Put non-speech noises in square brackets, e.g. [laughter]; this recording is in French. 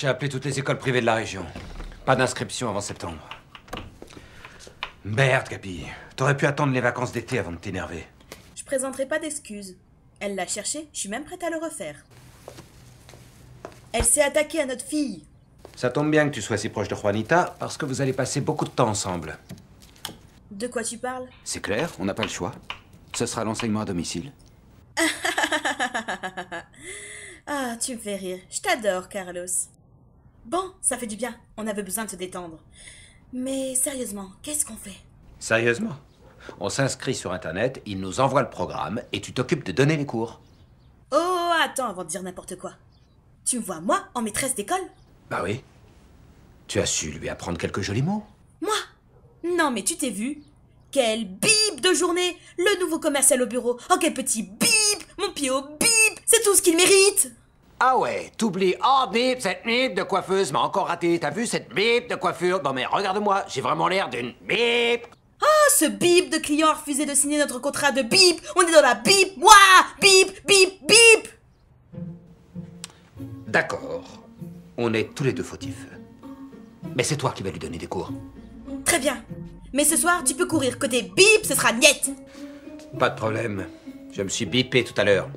J'ai appelé toutes les écoles privées de la région. Pas d'inscription avant septembre. Merde, Gabi. T'aurais pu attendre les vacances d'été avant de t'énerver. Je présenterai pas d'excuses. Elle l'a cherché, je suis même prête à le refaire. Elle s'est attaquée à notre fille. Ça tombe bien que tu sois si proche de Juanita, parce que vous allez passer beaucoup de temps ensemble. De quoi tu parles C'est clair, on n'a pas le choix. Ce sera l'enseignement à domicile. [laughs] ah, tu me fais rire. Je t'adore, Carlos. Bon, ça fait du bien. On avait besoin de se détendre. Mais sérieusement, qu'est-ce qu'on fait Sérieusement On s'inscrit sur Internet, il nous envoie le programme et tu t'occupes de donner les cours. Oh, attends avant de dire n'importe quoi. Tu me vois, moi, en maîtresse d'école Bah oui. Tu as su lui apprendre quelques jolis mots Moi Non, mais tu t'es vu Quelle bip de journée Le nouveau commercial au bureau Oh, quel petit bip Mon pied au bip C'est tout ce qu'il mérite ah ouais, t'oublies, oh bip, cette bip de coiffeuse m'a encore raté. T'as vu cette bip de coiffure Non mais regarde-moi, j'ai vraiment l'air d'une bip. oh, ah, ce bip de client a refusé de signer notre contrat de bip. On est dans la bip. Waouh, bip, bip, bip. D'accord, on est tous les deux fautifs. Mais c'est toi qui vas lui donner des cours. Très bien. Mais ce soir, tu peux courir. Côté bip, ce sera niette. Pas de problème. Je me suis bipé tout à l'heure.